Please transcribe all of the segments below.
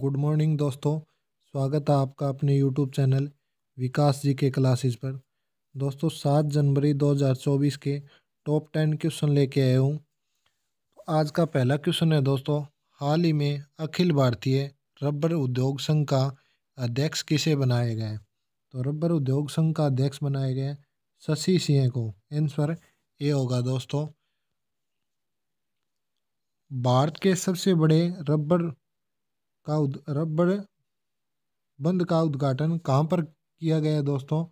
good morning दोस्तों स्वागत है आपका अपने यूट्यूब चैनल विकास जी के क्लासेस पर दोस्तों सात जनवरी 2024 के टॉप टेन क्वेश्चन लेके आया हूँ आज का पहला क्वेश्चन है दोस्तों हाल ही में अखिल भारतीय रबर उद्योग संघ का अध्यक्ष किसे बनाए गए तो रबर उद्योग संघ का अध्यक्ष बनाए गए शशि सिंह को आंसर ए होगा दोस्तों भारत के सबसे बड़े रबर का उद रबड़ बंद का उद्घाटन कहाँ पर किया गया दोस्तों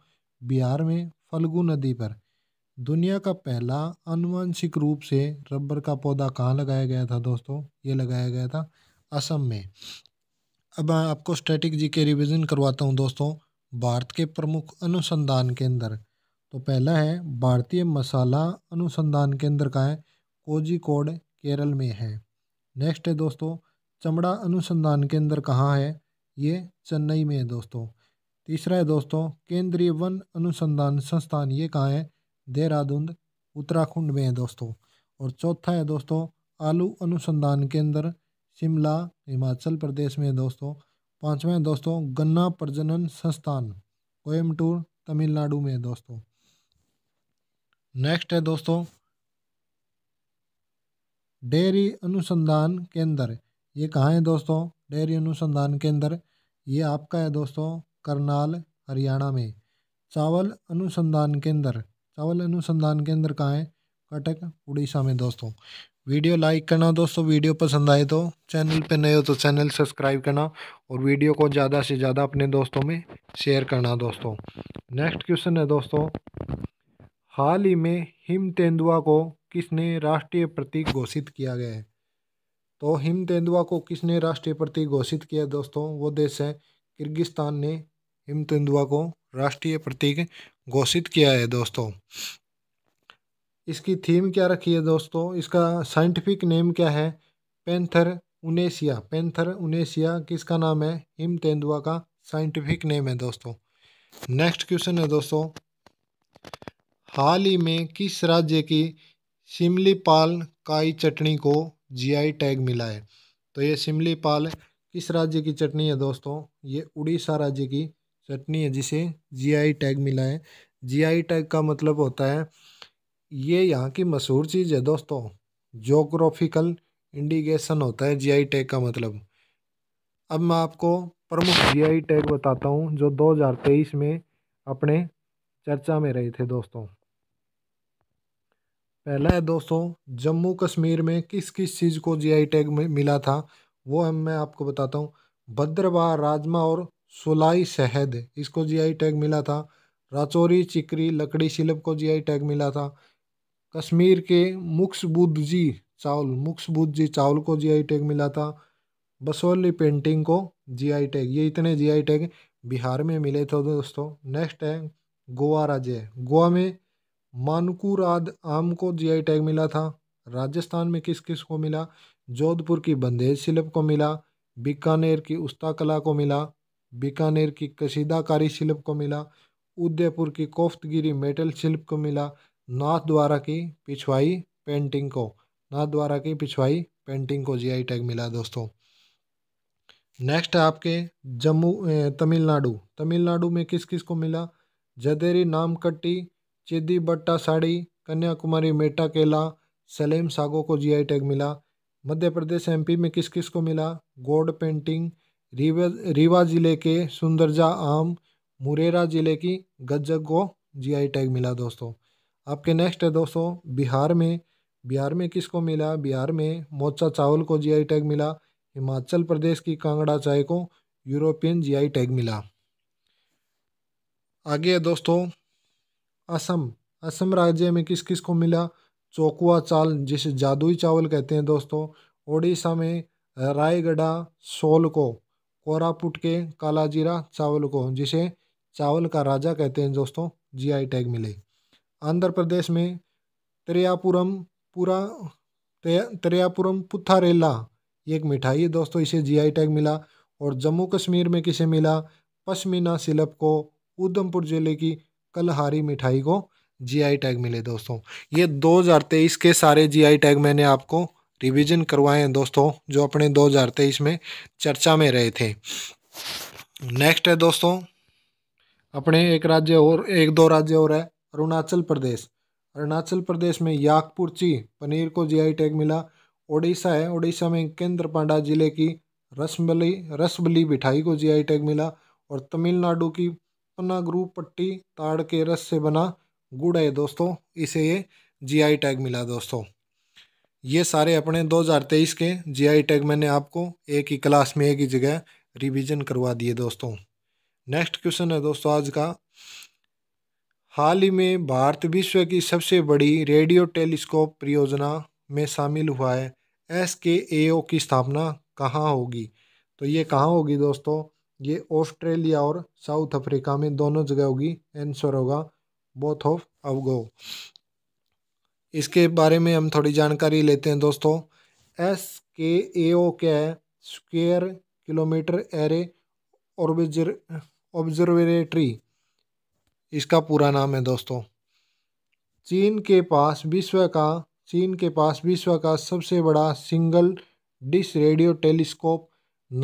बिहार में फलगु नदी पर दुनिया का पहला अनुवंशिक रूप से रबर का पौधा कहाँ लगाया गया था दोस्तों ये लगाया गया था असम में अब मैं आपको स्टैटिक जी के रिविज़न करवाता हूँ दोस्तों भारत के प्रमुख अनुसंधान केंद्र तो पहला है भारतीय मसाला अनुसंधान केंद्र का है कोजिकोड केरल में है नेक्स्ट है दोस्तों चमड़ा अनुसंधान केंद्र कहाँ है ये चेन्नई में है दोस्तों तीसरा है दोस्तों केंद्रीय वन अनुसंधान संस्थान ये कहाँ है देहरादून उत्तराखंड में है दोस्तों और चौथा है दोस्तों आलू अनुसंधान केंद्र शिमला हिमाचल प्रदेश में है दोस्तों पाँचवा है दोस्तों गन्ना प्रजनन संस्थान कोयमटूर तमिलनाडु में है दोस्तों नेक्स्ट है दोस्तों डेयरी अनुसंधान केंद्र ये कहाँ है दोस्तों डेयरी अनुसंधान केंद्र ये आपका है दोस्तों करनाल हरियाणा में चावल अनुसंधान केंद्र चावल अनुसंधान केंद्र कहाँ है कटक उड़ीसा में दोस्तों वीडियो लाइक करना दोस्तों वीडियो पसंद आए तो चैनल पे नए हो तो चैनल सब्सक्राइब करना और वीडियो को ज़्यादा से ज़्यादा अपने दोस्तों में शेयर करना दोस्तों नेक्स्ट क्वेश्चन है दोस्तों हाल ही में हिम तेंदुआ को किसने राष्ट्रीय प्रतीक घोषित किया गया है तो हिम तेंदुआ को किसने राष्ट्रीय प्रतीक घोषित किया दोस्तों वो देश है किर्गिस्तान ने हिम तेंदुआ को राष्ट्रीय प्रतीक घोषित किया है दोस्तों इसकी थीम क्या रखी है दोस्तों इसका साइंटिफिक नेम क्या है पेंथर उनेसिया पेंथर उनेसिया किसका नाम है हिम तेंदुआ का साइंटिफिक नेम है दोस्तों नेक्स्ट क्वेश्चन है दोस्तों हाल ही में किस राज्य की शिमली पाल काई चटनी को जीआई टैग मिला है तो ये शिमली पाल किस राज्य की चटनी है दोस्तों ये उड़ीसा राज्य की चटनी है जिसे जीआई टैग मिला है जीआई टैग का मतलब होता है ये यहाँ की मशहूर चीज़ है दोस्तों जोग्राफिकल इंडिकेशन होता है जीआई टैग का मतलब अब मैं आपको प्रमुख जीआई टैग बताता हूँ जो 2023 में अपने चर्चा में रहे थे दोस्तों पहला है दोस्तों जम्मू कश्मीर में किस किस चीज़ को जीआई टैग मिला था वो हम मैं आपको बताता हूँ भद्रवाह राजमा और सोलाई शहद इसको जीआई टैग मिला था राचौरी चिकरी लकड़ी शिल्प को जीआई टैग मिला था कश्मीर के जी चावल जी चावल को जीआई टैग मिला था बसोली पेंटिंग को जी टैग ये इतने जी टैग बिहार में मिले थे दोस्तों नेक्स्ट है गोवा राज्य गोवा में मानकुराद आम को जीआई टैग मिला था राजस्थान में किस किस को मिला जोधपुर की बंदेज शिल्प को मिला बीकानेर की उस्ता कला को मिला बीकानेर की कशीदाकारी शिल्प को मिला उदयपुर की कोफ्तगिरी मेटल शिल्प को मिला नाथ द्वारा की पिछवाई पेंटिंग को नाथ द्वारा की पिछवाई पेंटिंग को जीआई टैग मिला दोस्तों नेक्स्ट है आपके जम्मू तमिलनाडु तमिलनाडु में किस किस को मिला जदेरी नामकट्टी चेदी बट्टा साड़ी कन्याकुमारी मेटा केला सलेम सागो को जीआई टैग मिला मध्य प्रदेश एमपी में किस किस को मिला गोड पेंटिंग रीवा रीवा ज़िले के सुंदरजा आम मुरेरा ज़िले की गज्जग को जीआई टैग मिला दोस्तों आपके नेक्स्ट है दोस्तों बिहार में बिहार में किसको मिला बिहार में मोचा चावल को जीआई टैग मिला हिमाचल प्रदेश की कांगड़ा चाय को यूरोपियन जीआई टैग मिला आगे है दोस्तों असम असम राज्य में किस किस को मिला चौकुआ चाल जिसे जादुई चावल कहते हैं दोस्तों ओडिशा में रायगढ़ा सोल को कोरापुट के कालाजीरा चावल को जिसे चावल का राजा कहते हैं दोस्तों जीआई टैग मिले आंध्र प्रदेश में त्रियापुरम पूरा त्रियापुरम पुथारेला एक मिठाई है दोस्तों इसे जीआई टैग मिला और जम्मू कश्मीर में किसे मिला पश्मीना सिलप को ऊधमपुर जिले की कलहारी मिठाई को जीआई टैग मिले दोस्तों ये 2023 के सारे जीआई टैग मैंने आपको रिवीजन करवाए हैं दोस्तों जो अपने 2023 में चर्चा में रहे थे नेक्स्ट है दोस्तों अपने एक राज्य और एक दो राज्य और है अरुणाचल प्रदेश अरुणाचल प्रदेश में ची पनीर को जीआई टैग मिला ओडिशा है ओडिशा में केंद्र पांडा जिले की रसमली रसबली मिठाई को जी टैग मिला और तमिलनाडु की अपना ग्रुप पट्टी ताड़ के रस से बना गुड़ है दोस्तों इसे ये जीआई टैग मिला दोस्तों ये सारे अपने 2023 के जीआई टैग मैंने आपको एक ही क्लास में एक ही जगह रिवीजन करवा दिए दोस्तों नेक्स्ट क्वेश्चन है दोस्तों आज का हाल ही में भारत विश्व की सबसे बड़ी रेडियो टेलीस्कोप परियोजना में शामिल हुआ है एस के ए ओ की स्थापना कहाँ होगी तो ये कहाँ होगी दोस्तों ये ऑस्ट्रेलिया और साउथ अफ्रीका में दोनों जगह होगी आंसर होगा बोथ ऑफ अवगो इसके बारे में हम थोड़ी जानकारी लेते हैं दोस्तों एस के ए ओ क्या है स्क्वेयर किलोमीटर एरे ऑर्बिजर ऑब्जर्वेटरी इसका पूरा नाम है दोस्तों चीन के पास विश्व का चीन के पास विश्व का सबसे बड़ा सिंगल डिश रेडियो टेलीस्कोप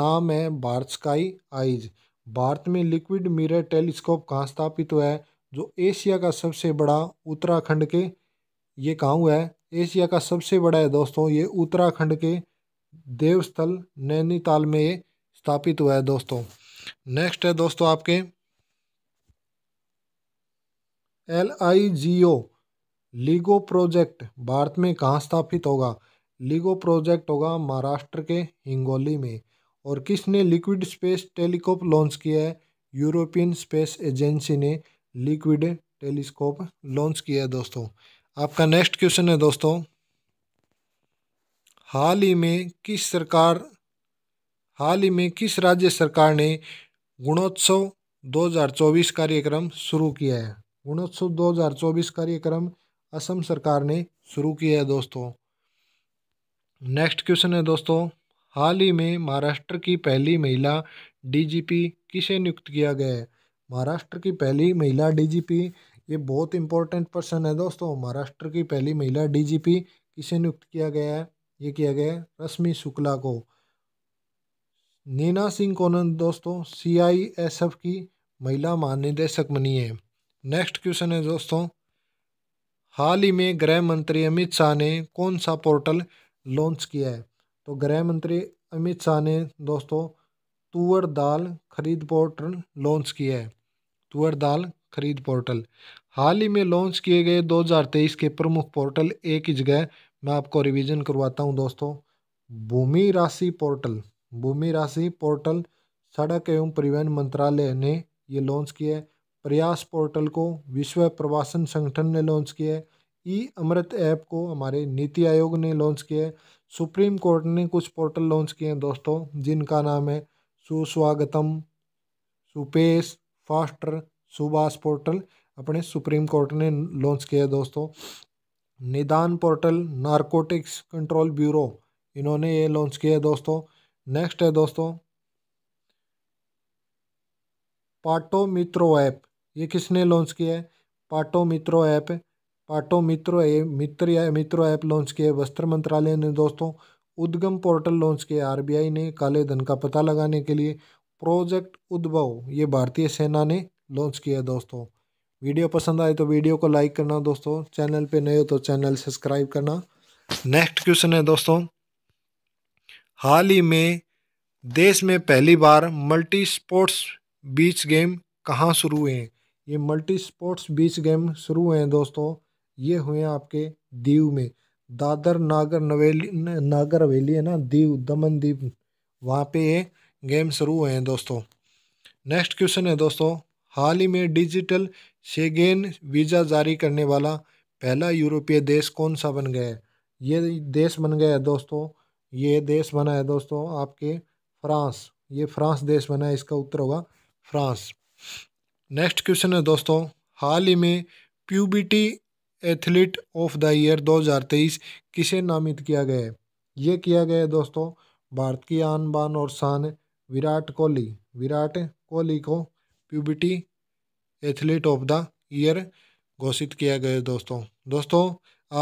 नाम है भारत स्काई आइज भारत में लिक्विड मिरर टेलीस्कोप कहाँ स्थापित हुआ है जो एशिया का सबसे बड़ा उत्तराखंड के ये कहाँ हुआ है एशिया का सबसे बड़ा है दोस्तों ये उत्तराखंड के देवस्थल नैनीताल में ये स्थापित हुआ है दोस्तों नेक्स्ट है दोस्तों आपके L I G O LIGO project Bharat में कहाँ स्थापित होगा लीगो प्रोजेक्ट होगा महाराष्ट्र के हिंगोली में और किसने लिक्विड स्पेस टेलीस्कोप लॉन्च किया है यूरोपियन स्पेस एजेंसी ने लिक्विड टेलीस्कोप लॉन्च किया है दोस्तों आपका नेक्स्ट क्वेश्चन है दोस्तों हाल ही में किस सरकार हाल ही में किस राज्य सरकार ने गुणोत्सव 2024 कार्यक्रम शुरू किया है गुणोत्सव 2024 कार्यक्रम असम सरकार ने शुरू किया है दोस्तों नेक्स्ट क्वेश्चन है दोस्तों हाल ही में महाराष्ट्र की पहली महिला डीजीपी किसे नियुक्त किया गया है महाराष्ट्र की पहली महिला डीजीपी ये बहुत इंपॉर्टेंट पर्सन है दोस्तों महाराष्ट्र की पहली महिला डीजीपी किसे नियुक्त किया गया है ये किया गया है रश्मि शुक्ला को नीना सिंह कौन दोस्तों सीआईएसएफ की महिला महानिदेशक बनी है नेक्स्ट क्वेश्चन है दोस्तों हाल ही में गृह मंत्री अमित शाह ने कौन सा पोर्टल लॉन्च किया है तो गृह मंत्री अमित शाह ने दोस्तों तुअर दाल खरीद पोर्टल लॉन्च किया है तुअर दाल खरीद पोर्टल हाल ही में लॉन्च किए गए 2023 के प्रमुख पोर्टल एक ही जगह मैं आपको रिवीजन करवाता हूं दोस्तों भूमि राशि पोर्टल भूमि राशि पोर्टल सड़क एवं परिवहन मंत्रालय ने ये लॉन्च किया है प्रयास पोर्टल को विश्व प्रवासन संगठन ने लॉन्च किया है ई अमृत ऐप को हमारे नीति आयोग ने लॉन्च किया है सुप्रीम कोर्ट ने कुछ पोर्टल लॉन्च किए हैं दोस्तों जिनका नाम है सुस्वागतम सुपेश फास्टर सुभाष पोर्टल अपने सुप्रीम कोर्ट ने लॉन्च किया है दोस्तों निदान पोर्टल नारकोटिक्स कंट्रोल ब्यूरो इन्होंने ये लॉन्च किया है दोस्तों नेक्स्ट है दोस्तों पाटो मित्रो ऐप ये किसने लॉन्च किया है पाटो मित्रो ऐप पाटो मित्रो ए मित्र या मित्रो ऐप लॉन्च किया वस्त्र मंत्रालय ने दोस्तों उद्गम पोर्टल लॉन्च किया आरबीआई ने काले धन का पता लगाने के लिए प्रोजेक्ट उद्भव ये भारतीय सेना ने लॉन्च किया दोस्तों वीडियो पसंद आए तो वीडियो को लाइक करना दोस्तों चैनल पे नए हो तो चैनल सब्सक्राइब करना नेक्स्ट क्वेश्चन है दोस्तों हाल ही में देश में पहली बार मल्टी स्पोर्ट्स बीच गेम कहाँ शुरू हुए हैं ये मल्टी स्पोर्ट्स बीच गेम शुरू हुए हैं दोस्तों ये हुए आपके दीव में दादर नागर नवेली नागर हवेली है ना दीव दमन दीव वहाँ पे ये गेम शुरू हुए हैं दोस्तों नेक्स्ट क्वेश्चन है दोस्तों हाल ही में डिजिटल शेगेन वीज़ा जारी करने वाला पहला यूरोपीय देश कौन सा बन गया है ये देश बन गया है दोस्तों ये देश बना है दोस्तों आपके फ्रांस ये फ्रांस देश बना है इसका उत्तर होगा फ्रांस नेक्स्ट क्वेश्चन है दोस्तों हाल ही में Pubity athlete of the year 2023 किसे नामित किया गया है ये किया गया है दोस्तों भारत की आन बान और शान विराट कोहली विराट कोहली को Pubity athlete of the year घोषित किया गया दोस्तों दोस्तों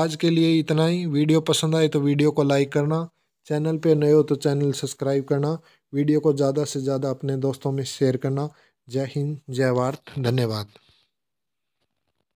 आज के लिए इतना ही वीडियो पसंद आए तो वीडियो को लाइक करना चैनल पे नए हो तो चैनल सब्सक्राइब करना वीडियो को ज़्यादा से ज़्यादा अपने दोस्तों में शेयर करना जय हिंद जय भारत धन्यवाद